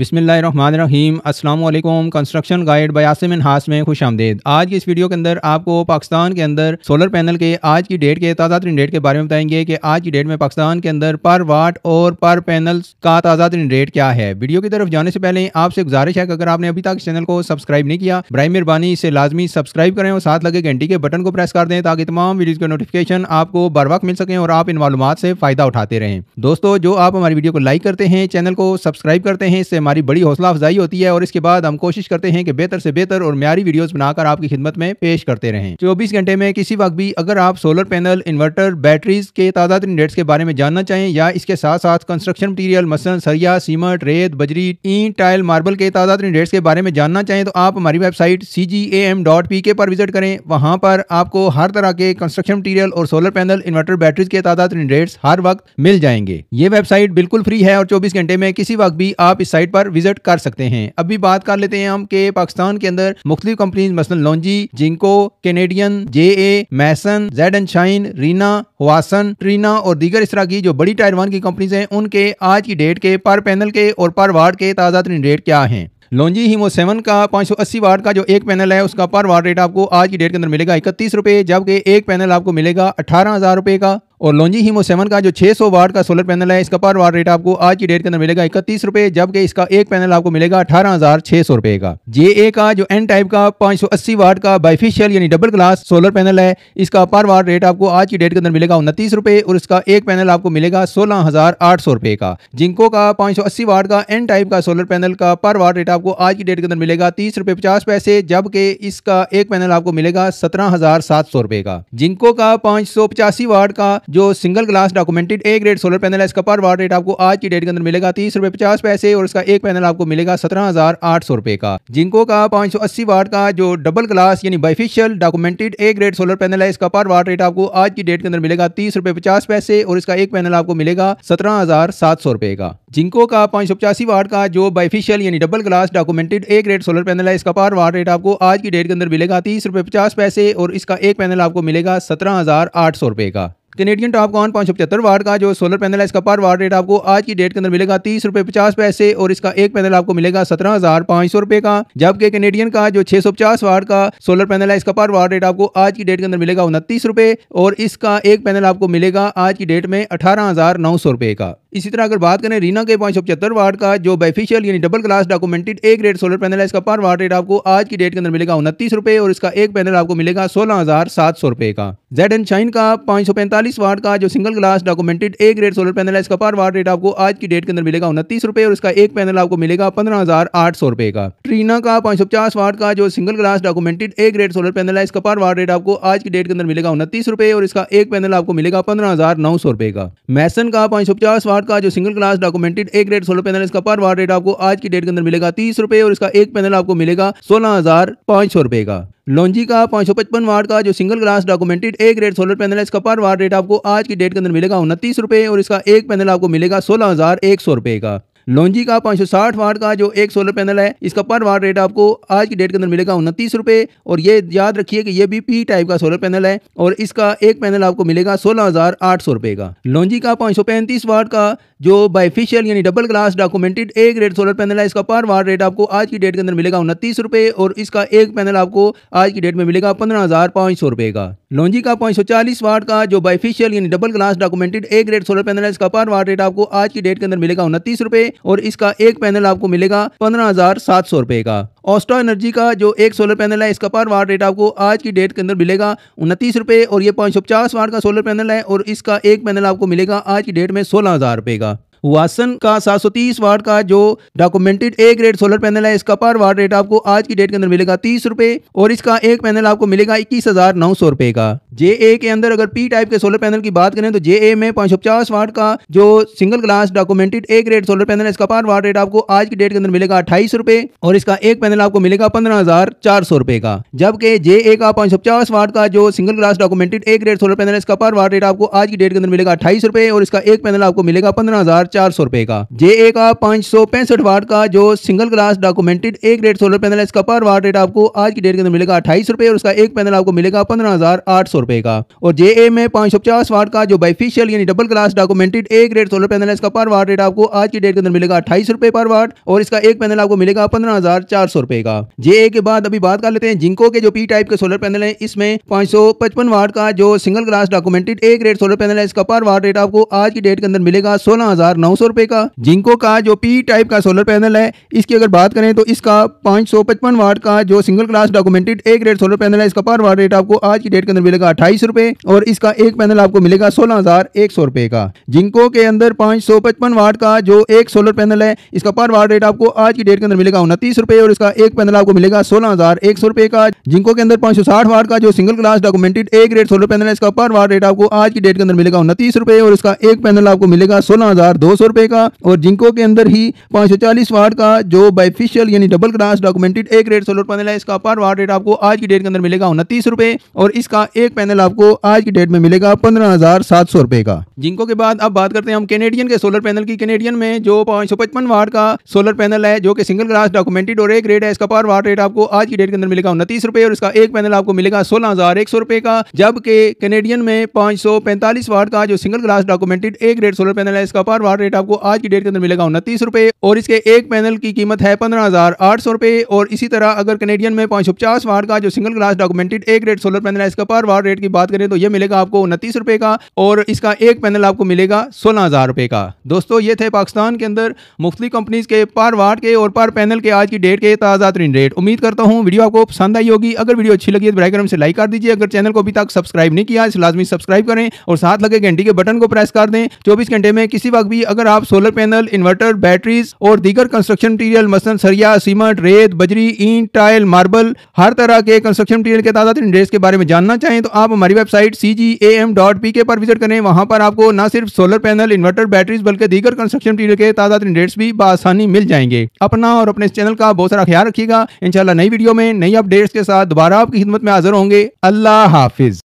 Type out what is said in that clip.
बिसमीम Aslam construction guide बयासिमिन हास में खुश आमदेद आज की इस वीडियो के अंदर आपको पाकिस्तान के अंदर सोलर पैनल के आज की डेट के ताज़ा तरीन रेट के बारे में बताएंगे कि आज की डेट में पाकिस्तान के अंदर पर वाट और पर पैनल का ताज़ा तरीन रेट क्या है वीडियो की तरफ जाने से पहले आपसे गुजारिश है कि अगर आपने अभी तक इस चैनल को सब्सक्राइब नहीं किया बर मेहरबानी इसे लाजमी सब्सक्राइब करें और साथ लगे घंटी के बटन को प्रेस कर दें ताकि तमाम वीडियो के नोटिफिकेशन आपको बर वक्त मिल सकें और आप इन मालूम से फ़ायदा उठाते रहें दोस्तों जो आप हमारी वीडियो को लाइक करते हैं चैनल को सब्सक्राइब करते हैं इससे हमारी बड़ी हौसला अफजाई होती है और इसके बाद हम कोशिश करते हैं कि बेहतर से बेहतर और म्यारी वीडियोस बनाकर आपकी खिदमत में पेश करते रहें चौबीस घंटे में किसी वक्त भी अगर आप सोलर पैनल इन्वर्टर बैटरीज के ताज़ा तरीन के बारे में जानना चाहें या इसके साथ साथ कंस्ट्रक्शन मटीरियल मसन सरिया सीमेंट रेत बजरी ईंट टाइल मार्बल के ताज़ा तरीन के बारे में जानना चाहें तो आप हमारी website C G A M dot P K पर विजिट करें वहाँ पर आपको हर तरह के कंस्ट्रक्शन मटीरियल और सोलर पैनल इन्वर्टर बैटरीज के ताज़ा रेट्स हर वक्त मिल जाएंगे ये वेबसाइट बिल्कुल फ्री है और चौबीस घंटे में किसी वक्त भी आप इस साइट पर विजिट कर सकते हैं अभी बात कर लेते हैं हम के पाकिस्तान के अंदर मुख्तलि कंपनीज मसलन Longi Jinko Canadian J A Maysun ZNShine रीना वासन ट्रीना और दीगर इस तरह की जो बड़ी टायरवान की कंपनीज हैं उनके आज की डेट के पर पैनल के और पर वार्ड के ताज़ा तरीन रेट क्या हैं लॉन्जी हीमो सेवन का 580 सौ वार्ड का जो एक पैनल है उसका पर वार्ड रेट आपको आज की डेट के अंदर मिलेगा इकतीस रुपये जबकि एक पैनल आपको मिलेगा अठारह हज़ार रुपये का और लॉन्जी हीमो सेवन का जो 600 वाट का सोलर पैनल है इसका पर वाट रेट आपको आज की डेट के अंदर मिलेगा इकतीस रुपए जबकि इसका एक पैनल आपको मिलेगा अठारह हजार छह सौ रुपए का जे ए का जो एन टाइप का 580 वाट का बाइफिशियल यानी डबल ग्लास सोलर पैनल है इसका पर वाट रेट आपको आज की डेट के अंदर मिलेगा उनतीस रुपए और इसका एक पैनल आपको मिलेगा सोलह हजार आठ सौ रुपए का जिंको का पांच सौ अस्सी वाट का एन टाइप का सोलर पैनल का पर वाट रेट आपको आज की डेट के अंदर मिलेगा तीस रुपए पचास पैसे जबकि इसका एक पैनल आपको मिलेगा सत्रह हजार सात सौ रुपए का जिंको का पांच सौ पचासी वाट का जो single glass documented A grade solar panel है इसका पर वाट रेट आपको आज की डेट के अंदर मिलेगा तीस रुपये पचास पैसे और इसका एक पैनल आपको मिलेगा सत्रह हजार आठ सौ रुपए का जिनको का पांच सौ अस्सी वाट का जो डबल ग्लास यानी bifacial documented A grade solar panel है इसका पर वाट रेट आपको आज की डेट के अंदर मिलेगा तीस रुपये पचास पैसे और इसका एक पैनल आपको मिलेगा सत्रह हजार सात सौ रुपए का जिंको का पांच सौ पचासी वाट का जो बाइफिशियल यानी double glass documented A grade solar panel है इसका पर वाट रेट आपको आज की डेट के अंदर मिलेगा तीस रुपये पचास पैसे और इसका एक पैनल आपको मिलेगा सत्रह हजार आठ सौ रुपये का कैनेडियन टॉप कॉन पाँच सौ पचहत्तर वाट का जो सोलर पैनल है इसका पर वाट रेट आपको आज की डेट के अंदर मिलेगा तीस रुपए पचास पैसे और इसका एक पैनल आपको मिलेगा सत्रह हज़ार पांच सौ रुपये का जबकि कैनेडियन का जो छह सौ पचास वाट का सोलर पैनल है इसका पर वाट रेट आपको आज की डेट के अंदर मिलेगा उनतीस रुपए और इसका एक पैनल आपको मिलेगा आज की डेट में अठारह हज़ार नौ सौ रुपए का इसी तरह अगर बात करें रीना के पाँच सौ पचहत्तर वार्ड का जो बेफिशियल यानी double glass documented A grade solar panel है इसका पर वार्ड रेट आपको आज की डेट के अंदर मिलेगा उनतीस रुपये और इसका एक पैनल आपको मिलेगा सोलह हज़ार सात सौ रुपए का जेड एंड शाइन का पांच सौ पैंतालीस वार्ड का जो single glass documented A grade solar panel है इसका पर वार्ड रेट आपको आज की डेट के अंदर मिलेगा उनतीस रुपए और इसका एक पैनल आपको मिलेगा पंद्रह हज़ार आठ सौ रुपए का ट्रीना का पांच सौ पचास वार्ड का जो single glass documented A grade solar panel है इसका पर वार्ड रेट आपको आज की डेट के अंदर मिलेगा उनतीस रुपए और इसका एक पैनल आपको मिलेगा पंद्रह हज़ार नौ सौ रुपए का मैसन का पांच सौ पचास वार्ड का जो single glass documented A grade solar panel इसका पर वार्ड रेट आपको आज की डेट के अंदर मिलेगा तीस रुपए और इसका एक पैनल आपको मिलेगा सोलह हजार पाँच सौ रुपए का लॉन्जी का पाँच सौ पचपन वाट का जो single glass documented A grade solar panel है इसका पर वाट रेट आपको आज की डेट के अंदर मिलेगा उनतीस रुपए और इसका एक पैनल आपको मिलेगा सोलह हज़ार एक सौ रुपए का लॉन्जी का 560 वाट का जो एक सोलर पैनल है इसका पर वाट रेट आपको आज की डेट के अंदर मिलेगा उनतीस रुपये और ये याद रखिए कि ये भी पी टाइप का सोलर पैनल है और इसका एक पैनल आपको मिलेगा सोलह हज़ार आठ सौ रुपये का लॉन्जी का पाँच सौ पैंतीस वाट का जो बाइफिशियल यानी double glass documented A grade solar panel है इसका पर वाट रेट आपको आज की डेट के अंदर मिलेगा उनतीस रुपये और इसका एक पैनल आपको आज की डेट में मिलेगा पंद्रह हज़ार पाँच सौ रुपये का लॉन्जी का पाँच सौ चालीस वाट का जो बाइफिशियल यानी double glass documented A grade solar panel है इसका पर वाट रेट आपको आज की डेट के अंदर मिलेगा उनतीस रुपये और इसका एक पैनल आपको मिलेगा पंद्रह हजार सात सौ रुपए का ऑस्ट्रो एनर्जी का जो एक सोलर पैनल है इसका पर वार रेट आपको आज की डेट के अंदर मिलेगा उनतीस रुपए और ये पांच सौ पचास वार का सोलर पैनल है और इसका एक पैनल आपको मिलेगा आज की डेट में सोलह हज़ार रुपए का वासन का सात सौ तीस वार्ड का जो documented A grade solar panel है इसका पर वार्ड रेट आपको आज की डेट के अंदर मिलेगा तीस रुपए और इसका एक पैनल आपको मिलेगा इक्कीस हज़ार नौ सौ रुपए का जे ए के अंदर अगर पी टाइप के सोलर पैनल की बात करें तो जे ए में पांच सौ पचास वाट का जो single glass documented A grade solar panel है इसका पार वाट रेट आपको आज की डेट के अंदर मिलेगा अट्ठाईस रुपए और इसका एक पैनल आपको मिलेगा पंद्रह हजार चार सौ रुपए का जबकि जे ए का पचास वाट का जो single glass documented A grade solar panel है इसका पार वाट रेट आपको आज की डेट के अंदर मिलेगा अट्ठाईस रुपए और इसका एक पैनल आपको मिलेगा पंद्रह हजार चार सौ रुपए का जे ए का पांच सौ पैंसठ वाट का जो single glass documented A grade solar panel है इसका पार वाट रेट आपको आज की डेट के अंदर मिलेगा अट्ठाईस रुपए और इसका एक पैनल आपको मिलेगा पंद्रह हजार आठ सौ रुपए रुपए का और जे ए में पांच सौ पचास वाट का जो बाइफिशियल यानी double glass documented A grade solar panel है इसका पर वाट रेट आपको आज की डेट के अंदर मिलेगा अट्ठाईस रुपए पर वाट और इसका एक पैनल आपको मिलेगा पंद्रह हजार चार सौ रुपए का जे ए के बाद अभी बात कर लेते हैं जिंको के जो पी टाइप के सोलर पैनल है इसमें पांच सौ पचपन वाट का जो single glass documented A grade solar panel है इसका पर वाट रेट आपको आज की डेट के अंदर मिलेगा सोलह हजार नौ सौ रुपए का जिंको का जो पी टाइप का सोलर पैनल है इसकी अगर बात करें तो इसका पांच सौ पचपन वाट का जो single glass documented A grade solar panel है इसका पर वाट रेट आपको आज की डेट के अंदर मिलेगा मिलेगा अट्ठाईस रूपए और इसका एक पैनल आपको मिलेगा सोलह हजार एक सौ रूपए का जिंको के अंदर पांच सौ पचपन वार्ड का जो एक सोलर पैनल है इसका पर वार्ड रेट आपको आज की डेट के अंदर मिलेगा उनतीस रूपए और इसका एक पैनल आपको मिलेगा सोलह हजार एक सौ रूपए का जिंको के अंदर पांच सौ साठ वार्ड का जो single glass documented A grade solar panel है इसका पर वार्ड रेट आपको आज की डेट के अंदर मिलेगा उनतीस रूपए और इसका एक पैनल आपको मिलेगा सोलह हजार दो सौ रूपए का और जिंको के अंदर ही पांच सौ चालीस वार्ड का जो बाइफिशियल यानी double glass documented A grade solar panel है इसका पर वार्ड रेट आपको आज की डेट के अंदर मिलेगा उनतीस रूपए और इसका एक पैनल आपको आज की डेट में मिलेगा पंद्रह हजार सात सौ रुपए का जिनको के बाद अब बात करते हैं हम कैनेडियन के सोलर पैनल की कैनेडियन में जो पांच सौ पचपन वाट का सोलर पैनल है जो कि सिंगल ग्लास डॉक्यूमेंटेड और एक रेट है इसका पर वाट रेट आपको आज की डेट के अंदर मिलेगा उनतीस रुपए और इसका एक पैनल आपको मिलेगा सोलह हजार एक सौ रुपए का जबकि कैनेडियन में पांच सौ पैंतालीस वाट का जो single glass documented A grade solar panel है इसका पर वाट रेट आपको आज की डेट के अंदर मिलेगा उनतीस रुपए और इसके एक पैनल की कीमत है पंद्रह हजार आठ सौ रुपए और इसी तरह अगर कैनेडियन में पांच सौ पचास वाट का जो single glass documented A grade solar panel है इसका पर वाट रेट की बात करें तो ये मिलेगा आपको उनतीस रुपए का और इसका एक पैनल आपको मिलेगा सोलह हज़ार रुपये का दोस्तों ये थे पाकिस्तान के अंदर मुख्तलि कंपनीज़ के पार वाट के और पार पैनल के आज की डेट के ताज़ा तरीन रेट उम्मीद करता हूँ वीडियो आपको पसंद आई होगी अगर वीडियो अच्छी लगी तो बर से लाइक कर दीजिए अगर चैनल को अभी तक सब्सक्राइब नहीं किया इस लाजमी सब्सक्राइब करें और साथ लगे घंटी के बटन को प्रेस कर दें चौबीस घंटे में किसी वक्त भी अगर आप सोलर पैनल इन्वर्टर बैटरीज और दीगर कंस्ट्रक्शन मटीरियल मसलन सरिया सीमेंट रेत बजरी ईंट टाइल मार्बल हर तरह के कंस्ट्रक्शन मटीरियल के ताज़ा तरीन रेट के बारे में जानना चाहें तो आप हमारी website C G A M dot P K पर विजिट करें वहाँ पर आपको न सिर्फ सोलर पैनल इन्वर्टर बैटरीज बल्कि दीगर कंस्ट्रक्शन मटीरियल के ताज़ा तरीन रेट्स भी आसानी मिल जाएंगे अपना और अपने चैनल का बहुत सारा ख्याल रखिएगा इनशाला नई वीडियो में नई अपडेट्स के साथ दोबारा आपकी खिदमत में हाजिर होंगे अल्लाह हाफिज़